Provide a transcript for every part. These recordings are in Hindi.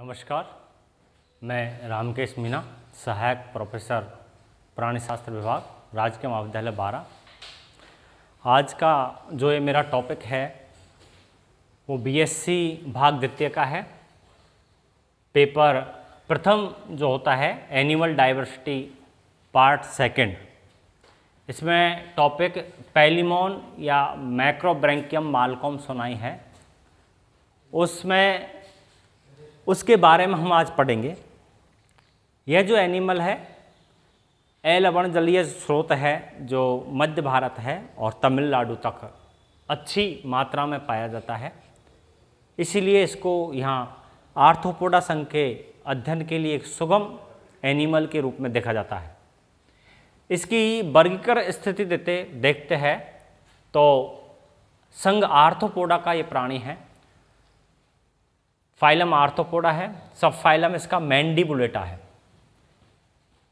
नमस्कार मैं रामकेश मीना सहायक प्रोफेसर प्राणी शास्त्र विभाग राजकीय महाविद्यालय बारह आज का जो ये मेरा टॉपिक है वो बीएससी भाग द्वितीय का है पेपर प्रथम जो होता है एनिमल डाइवर्सिटी पार्ट सेकंड इसमें टॉपिक पैलिमोन या मैक्रोब्रैंकियम मालकॉम सुनाई है उसमें उसके बारे में हम आज पढ़ेंगे यह जो एनिमल है एलवण जलीय स्रोत है जो मध्य भारत है और तमिलनाडु तक अच्छी मात्रा में पाया जाता है इसीलिए इसको यहाँ आर्थोपोडा संघ के अध्ययन के लिए एक सुगम एनिमल के रूप में देखा जाता है इसकी वर्गीकर स्थिति देते देखते हैं तो संघ आर्थोपोडा का ये प्राणी है फाइलम आर्थोपोडा तो है सब फाइलम इसका मैंडिबुलेटा है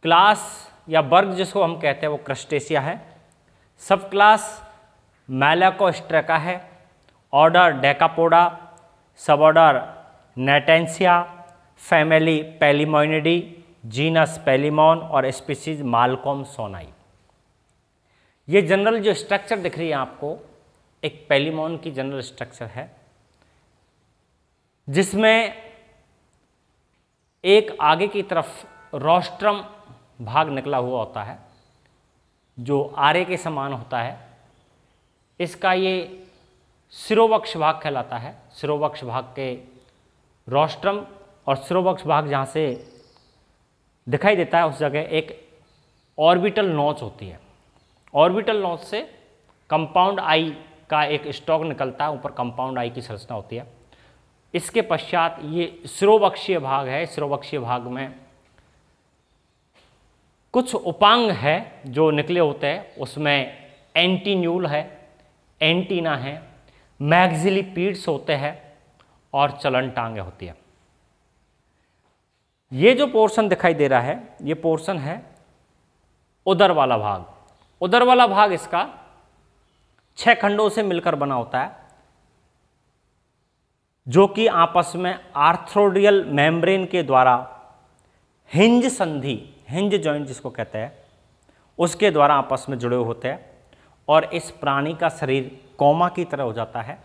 क्लास या वर्ग जिसको हम कहते हैं वो क्रस्टेशिया है सब क्लास मैलाकोस्ट्रेका है order Decapoda sub order Natantia family Palaemonidae genus Palaemon और स्पीसीज मालकोम सोनाई ये जनरल जो स्ट्रक्चर दिख रही है आपको एक पेलीमोन की जनरल स्ट्रक्चर है जिसमें एक आगे की तरफ रोस्ट्रम भाग निकला हुआ होता है जो आरे के समान होता है इसका ये सिरोवक्ष भाग कहलाता है सिरोवक्ष भाग के रोस्ट्रम और सिरोवक्ष भाग जहाँ से दिखाई देता है उस जगह एक ऑर्बिटल नोच होती है ऑर्बिटल नोच से कंपाउंड आई का एक स्टॉक निकलता है ऊपर कंपाउंड आई की संरचना होती है इसके पश्चात ये स्रोवक्षीय भाग है स्रोवक्षीय भाग में कुछ उपांग है जो निकले होते हैं उसमें एंटीन्यूल है एंटीना है मैग्जिलीपीड्स होते हैं और चलन टांगे होती है ये जो पोर्शन दिखाई दे रहा है ये पोर्शन है उधर वाला भाग उधर वाला भाग इसका छह खंडों से मिलकर बना होता है जो कि आपस में आर्थ्रोडियल मेम्ब्रेन के द्वारा हिंज संधि हिंज जॉइंट जिसको कहते हैं उसके द्वारा आपस में जुड़े होते हैं और इस प्राणी का शरीर कोमा की तरह हो जाता है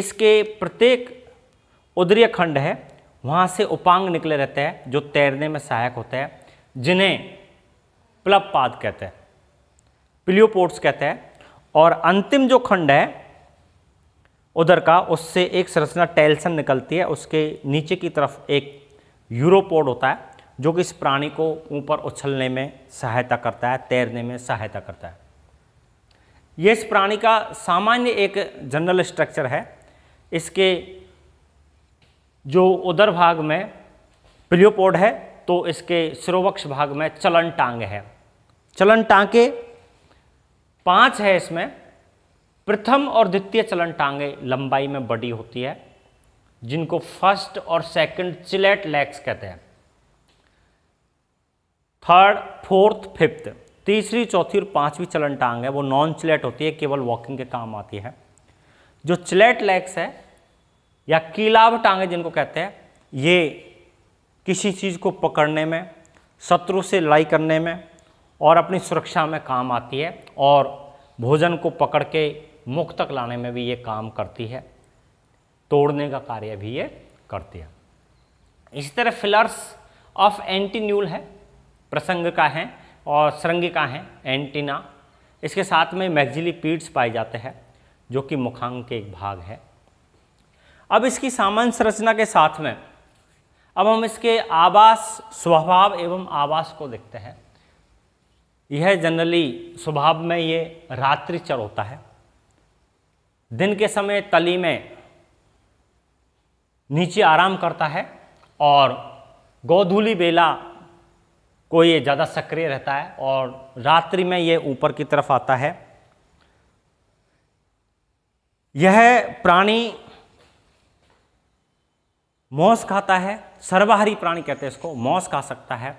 इसके प्रत्येक उदरीय खंड है वहाँ से उपांग निकले रहते हैं जो तैरने में सहायक होते हैं जिन्हें प्लबपाद कहते हैं प्लियोपोर्ट्स कहते हैं और अंतिम जो खंड है उधर का उससे एक संरचना टेल्सन निकलती है उसके नीचे की तरफ एक यूरोपोड होता है जो कि इस प्राणी को ऊपर उछलने में सहायता करता है तैरने में सहायता करता है यह इस प्राणी का सामान्य एक जनरल स्ट्रक्चर है इसके जो उधर भाग में प्लियोपोड है तो इसके सिरोवक्ष भाग में चलन टांग है चलन टांगे पांच है इसमें प्रथम और द्वितीय चलन टांगे लंबाई में बड़ी होती है जिनको फर्स्ट और सेकंड चिलेट लेग्स कहते हैं थर्ड फोर्थ फिफ्थ तीसरी चौथी और पांचवी चलन टांग है वो नॉन चिलेट होती है केवल वॉकिंग के काम आती है जो चिलेट लेग्स है या कीलाभ टांगे जिनको कहते हैं ये किसी चीज़ को पकड़ने में शत्रु से लड़ाई करने में और अपनी सुरक्षा में काम आती है और भोजन को पकड़ के मुख तक लाने में भी ये काम करती है तोड़ने का कार्य भी ये करती है इसी तरह फिलर्स ऑफ एंटीन्यूल है प्रसंग का है और सृंग का है एंटीना इसके साथ में मैगजिली पीड्स पाए जाते हैं जो कि मुखांग के एक भाग है अब इसकी सामान्य संरचना के साथ में अब हम इसके आवास स्वभाव एवं आवास को देखते हैं यह जनरली स्वभाव में ये रात्रिचर होता है दिन के समय तली में नीचे आराम करता है और गोधूली बेला को ये ज़्यादा सक्रिय रहता है और रात्रि में ये ऊपर की तरफ आता है यह प्राणी मौस खाता है सर्वाहारी प्राणी कहते हैं इसको मौस खा सकता है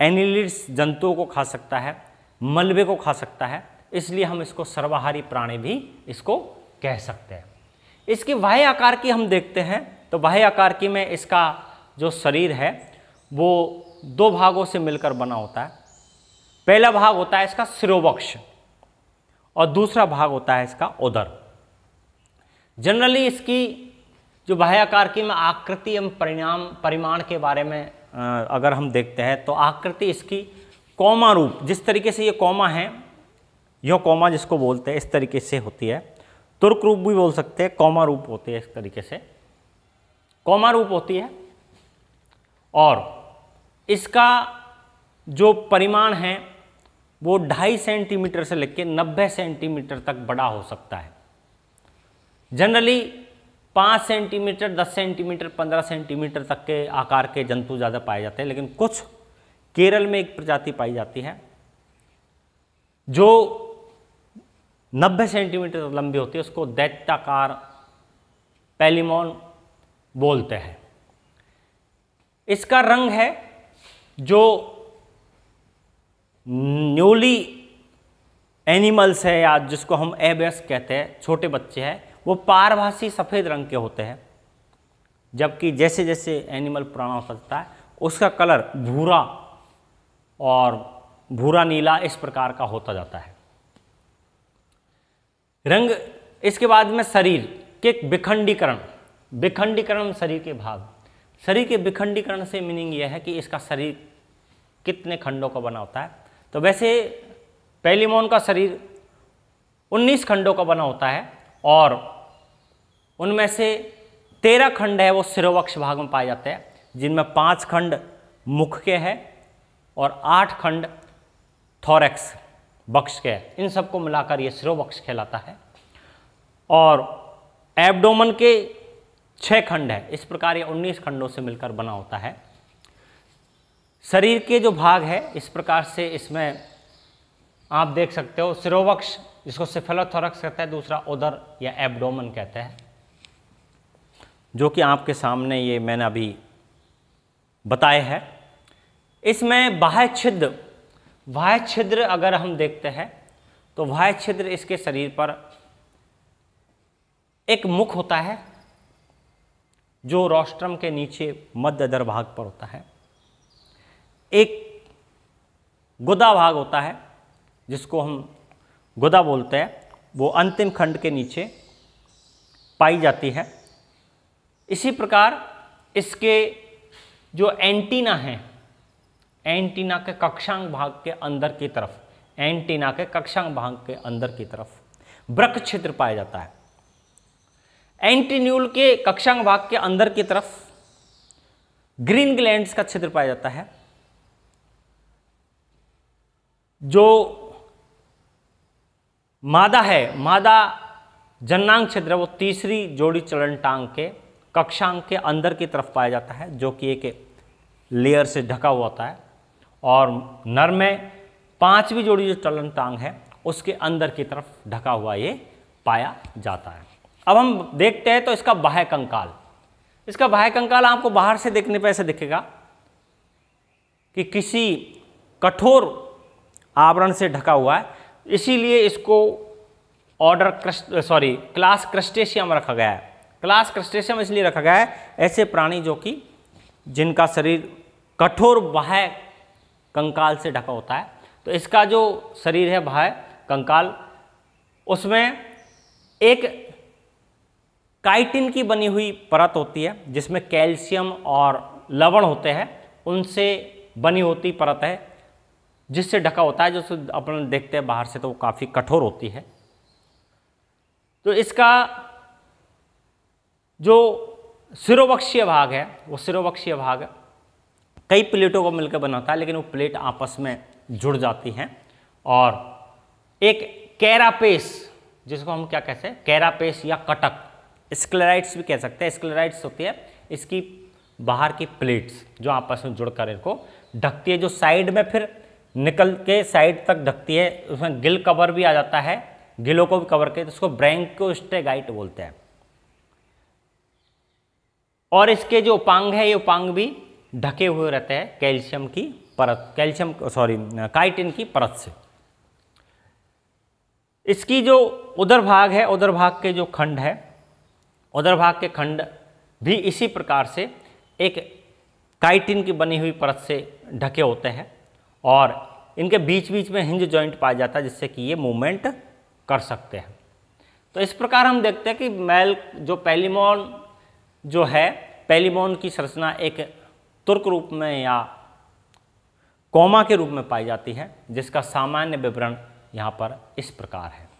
एनिलिड्स जंतुओं को खा सकता है मलबे को खा सकता है इसलिए हम इसको सर्वाहारी प्राणी भी इसको कह सकते हैं इसकी बाह्य आकार की हम देखते हैं तो बाह्य आकार की में इसका जो शरीर है वो दो भागों से मिलकर बना होता है पहला भाग होता है इसका सिरोवक्ष और दूसरा भाग होता है इसका उदर जनरली इसकी जो बाह्य आकार की में आकृति एवं परिणाम परिमाण के बारे में अगर हम देखते हैं तो आकृति इसकी कौमा रूप जिस तरीके से ये कौमा है यो कॉमा जिसको बोलते हैं इस तरीके से होती है तुर्क रूप भी बोल सकते हैं कॉमा रूप होती है इस तरीके से कॉमा रूप होती है और इसका जो परिमाण है वो ढाई सेंटीमीटर से लेकर नब्बे सेंटीमीटर तक बड़ा हो सकता है जनरली पाँच सेंटीमीटर दस सेंटीमीटर पंद्रह सेंटीमीटर तक के आकार के जंतु ज़्यादा पाए जाते हैं लेकिन कुछ केरल में एक प्रजाति पाई जाती है जो 90 सेंटीमीटर लंबी होती है उसको दैत्याकार पेलिमोन बोलते हैं इसका रंग है जो न्यूली एनिमल्स है या जिसको हम एबेस कहते हैं छोटे बच्चे हैं वो पारभाषी सफ़ेद रंग के होते हैं जबकि जैसे जैसे एनिमल पुराना हो सकता है उसका कलर भूरा और भूरा नीला इस प्रकार का होता जाता है रंग इसके बाद में शरीर के विखंडीकरण विखंडीकरण शरीर के भाग शरीर के विखंडीकरण से मीनिंग यह है कि इसका शरीर कितने खंडों का बना होता है तो वैसे पेलीमोन का शरीर 19 खंडों का बना होता है और उनमें से तेरह खंड है वो सिरोवक्ष भाग में पाए जाते हैं जिनमें पाँच खंड मुख के हैं और आठ खंड थॉरेक्स बक्स के इन सबको मिलाकर यह सिरो बक्स कहलाता है और एब्डोमन के छह खंड है इस प्रकार ये उन्नीस खंडों से मिलकर बना होता है शरीर के जो भाग है इस प्रकार से इसमें आप देख सकते हो सिरोवक्ष जिसको सिफेलोथोरक्स कहते हैं दूसरा उदर या एब्डोमन कहते हैं जो कि आपके सामने ये मैंने अभी बताए हैं इसमें बाह्य छिद्र वाह छिद्र अगर हम देखते हैं तो वाह छिद्र इसके शरीर पर एक मुख होता है जो रोस्ट्रम के नीचे मध्य दर भाग पर होता है एक गुदा भाग होता है जिसको हम गुदा बोलते हैं वो अंतिम खंड के नीचे पाई जाती है इसी प्रकार इसके जो एंटीना हैं एंटीना के कक्षांग भाग के अंदर की तरफ एंटीना के कक्षांग भाग के अंदर की तरफ ब्रक क्षेत्र पाया जाता है एंटीन्यूल के कक्षांग भाग के अंदर की तरफ ग्रीन ग्लैंड्स का क्षेत्र पाया जाता है जो मादा है मादा जननांग क्षेत्र वो तीसरी जोड़ी चलन टांग के कक्षांग के अंदर की तरफ पाया जाता है जो कि एक लेयर से ढका हुआ होता है और नर में पांचवी जोड़ी जो टलन टांग है उसके अंदर की तरफ ढका हुआ ये पाया जाता है अब हम देखते हैं तो इसका बाह्य कंकाल इसका बाह्य कंकाल आपको बाहर से देखने पर ऐसे दिखेगा कि किसी कठोर आवरण से ढका हुआ है इसीलिए इसको order crust sorry class Crustacea रखा गया है क्लास क्रस्टेशियम इसलिए रखा गया है ऐसे प्राणी जो कि जिनका शरीर कठोर बाह्य कंकाल से ढका होता है तो इसका जो शरीर है भाई कंकाल उसमें एक काइटिन की बनी हुई परत होती है जिसमें कैल्शियम और लवण होते हैं उनसे बनी होती परत है जिससे ढका होता है जो अपन देखते हैं बाहर से तो वो काफ़ी कठोर होती है तो इसका जो सिरोवक्षीय भाग है वो सिरोवक्षीय भाग कई प्लेटों को मिलकर बना होता है लेकिन वो प्लेट आपस में जुड़ जाती हैं और एक कैरापेस जिसको हम क्या कहते हैं कैरापेस या कटक स्क्लेराइट्स भी कह सकते हैं स्क्लेराइट्स होती है इसकी बाहर की प्लेट्स जो आपस में जुड़कर इनको ढकती है जो साइड में फिर निकल के साइड तक ढकती है उसमें गिल कवर भी आ जाता है गिलों को भी कवर करते तो इसको ब्रैंकोस्टेगाइट बोलते हैं और इसके जो उपांग है ये उपांग भी ढके हुए रहते हैं कैल्शियम की परत कैल्शियम सॉरी काइटिन की परत से इसकी जो उधर भाग है उधर भाग के जो खंड है उधर भाग के खंड भी इसी प्रकार से एक काइटिन की बनी हुई परत से ढके होते हैं और इनके बीच बीच में हिंज जॉइंट पाया जाता है जिससे कि ये मूवमेंट कर सकते हैं तो इस प्रकार हम देखते हैं कि मैल जो पैलीमोन जो है पैलीमोन की संरचना एक तुर्क रूप में या कौमा के रूप में पाई जाती है जिसका सामान्य विवरण यहाँ पर इस प्रकार है